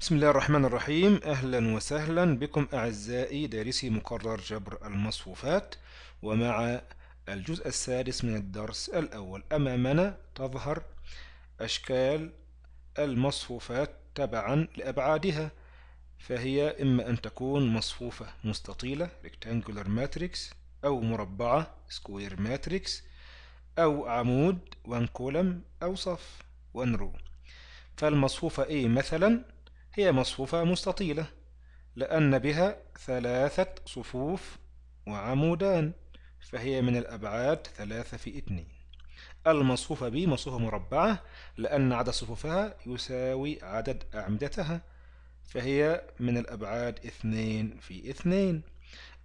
بسم الله الرحمن الرحيم أهلا وسهلا بكم أعزائي دارسي مقرر جبر المصفوفات ومع الجزء السادس من الدرس الأول أمامنا تظهر أشكال المصفوفات تبعا لأبعادها فهي إما أن تكون مصفوفة مستطيلة rectangular matrix أو مربعة square matrix أو عمود one column أو صف one row فالمصفوفة A إيه مثلا هي مصفوفة مستطيلة لأن بها ثلاثة صفوف وعمودان فهي من الأبعاد ثلاثة في اثنين المصفوفة ب مصفوفة مربعة لأن عدد صفوفها يساوي عدد أعمدتها فهي من الأبعاد اثنين في اثنين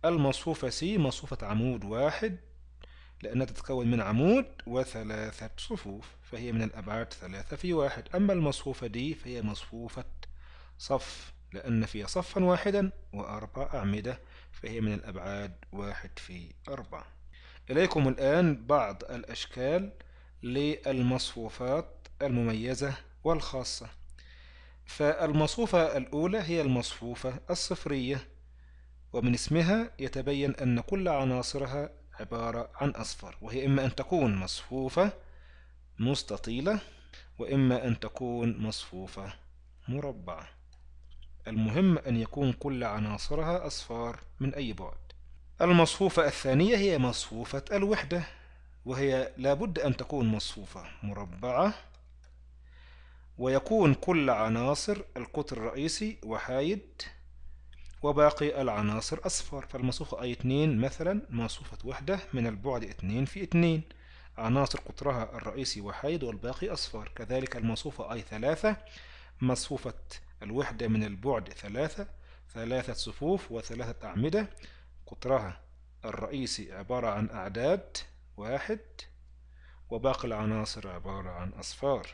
المصفوفة س مصفوفة عمود واحد لأنها تتكون من عمود وثلاثة صفوف فهي من الأبعاد ثلاثة في واحد أما المصفوفة دي فهي مصفوفة صف لأن فيها صفا واحدا وأربع أعمدة فهي من الأبعاد واحد في أربعة إليكم الآن بعض الأشكال للمصفوفات المميزة والخاصة فالمصفوفة الأولى هي المصفوفة الصفرية ومن اسمها يتبين أن كل عناصرها عبارة عن أصفر وهي إما أن تكون مصفوفة مستطيلة وإما أن تكون مصفوفة مربعة المهم أن يكون كل عناصرها أصفار من أي بعد المصفوفة الثانية هي مصفوفة الوحدة وهي لابد أن تكون مصفوفة مربعة ويكون كل عناصر القطر الرئيسي وحايد وباقي العناصر أصفر فالمصفوفة أي 2 مثلا مصفوفة وحدة من البعد 2 في 2 عناصر قطرها الرئيسي وحايد والباقي أصفر كذلك المصفوفة أي 3 مصفوفة الوحدة من البعد ثلاثة ثلاثة صفوف وثلاثة أعمدة قطرها الرئيسي عبارة عن أعداد واحد وباقي العناصر عبارة عن أصفار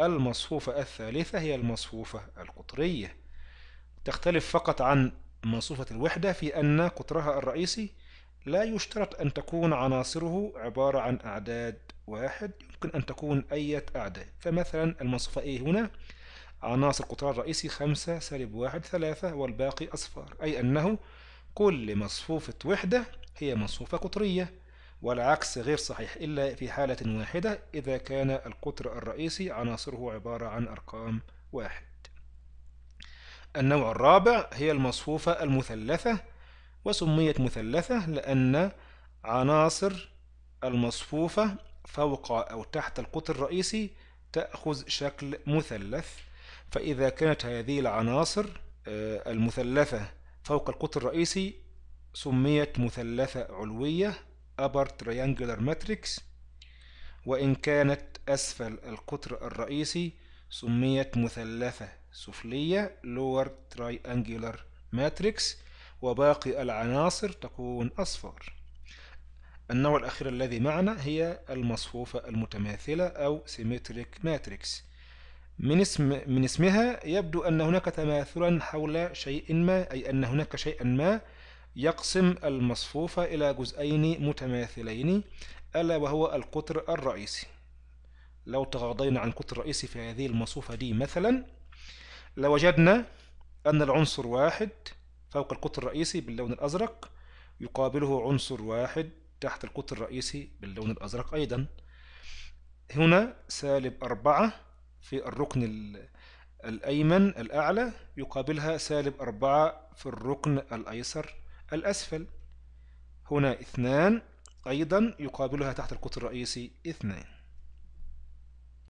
المصفوفة الثالثة هي المصفوفة القطرية تختلف فقط عن مصفوفة الوحدة في أن قطرها الرئيسي لا يشترط أن تكون عناصره عبارة عن أعداد واحد يمكن أن تكون أي أعداد فمثلا المصفوفة إيه هنا عناصر القطران الرئيسي خمسة سالب واحد ثلاثة والباقي أصفار أي أنه كل مصفوفة وحدة هي مصفوفة قطرية والعكس غير صحيح إلا في حالة واحدة إذا كان القطر الرئيسي عناصره عبارة عن أرقام واحد النوع الرابع هي المصفوفة المثلثة وسميت مثلثة لأن عناصر المصفوفة فوق أو تحت القطر الرئيسي تأخذ شكل مثلث فإذا كانت هذه العناصر آه، المثلثة فوق القطر الرئيسي سميت مثلثة علوية upper triangular matrix وإن كانت أسفل القطر الرئيسي سميت مثلثة سفلية lower triangular matrix وباقي العناصر تكون أصفار النوع الأخير الذي معنا هي المصفوفة المتماثلة أو symmetric matrix من اسم من اسمها يبدو أن هناك تماثلا حول شيء ما أي أن هناك شيئا ما يقسم المصفوفة إلى جزئين متماثلين ألا وهو القطر الرئيسي لو تغاضينا عن قطر الرئيسي في هذه المصفوفة دي مثلا لوجدنا أن العنصر واحد فوق القطر الرئيسي باللون الأزرق يقابله عنصر واحد تحت القطر الرئيسي باللون الأزرق أيضا هنا سالب أربعة في الركن الأيمن الأعلى يقابلها سالب أربعة في الركن الأيسر الأسفل هنا اثنان أيضا يقابلها تحت القطر الرئيسي اثنان